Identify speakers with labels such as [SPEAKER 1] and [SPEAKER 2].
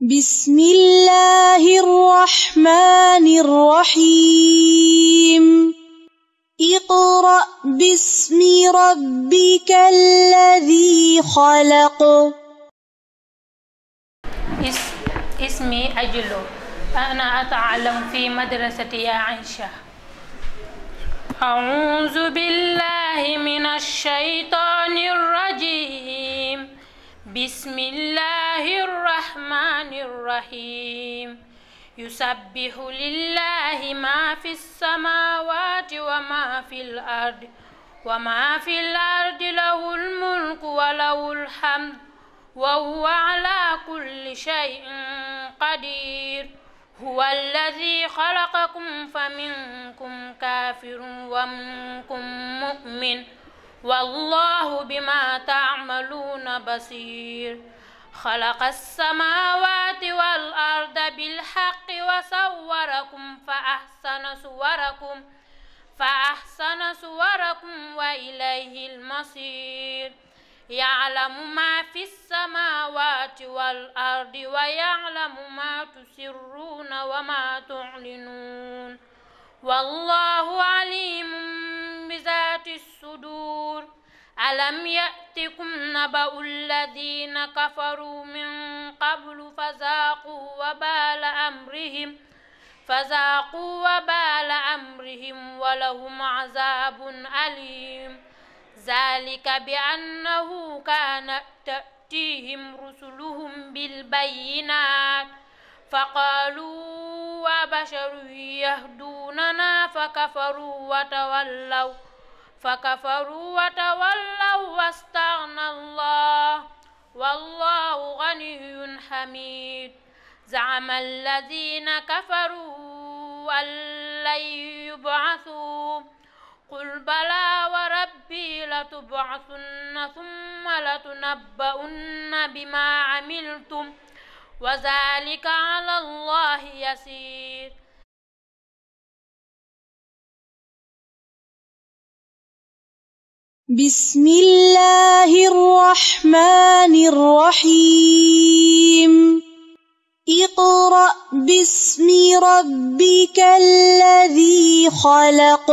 [SPEAKER 1] بسم الله الرحمن الرحيم اقرأ باسم ربك الذي خلق
[SPEAKER 2] اسمي أجلو أنا أتعلم في مدرسة يا عائشة أعوذ بالله من الشيطان الرجيم بسم الله الرحمن الرحيم يسبح لله ما في السماوات وما في الأرض وما في الأرض له الملك وله الحمد وهو على كل شيء قدير هو الذي خلقكم فمنكم كافر ومنكم مؤمن والله بما تعملون بصير خلق السماوات والأرض بالحق وصوركم فأحسن صوركم فأحسن صوركم وإليه المصير يعلم ما في السماوات والأرض ويعلم ما تسرون وما تعلنون والله عليم بذات الصدور ألم يأت يأتكم نبأ الذين كفروا من قبل فذاقوا وبال أمرهم فذاقوا وبال أمرهم ولهم عذاب أليم ذلك بأنه كانت تأتيهم رسلهم بالبينات فقالوا وبشر يهدوننا فكفروا وتولوا فكفروا وتولوا واستغنى الله والله غني حميد زعم الذين كفروا أن لن يبعثوا قل بلى وربي لتبعثن ثم لتنبؤن بما عملتم وذلك على الله يسير
[SPEAKER 1] بسم الله الرحمن الرحيم اقرأ باسم ربك الذي خلق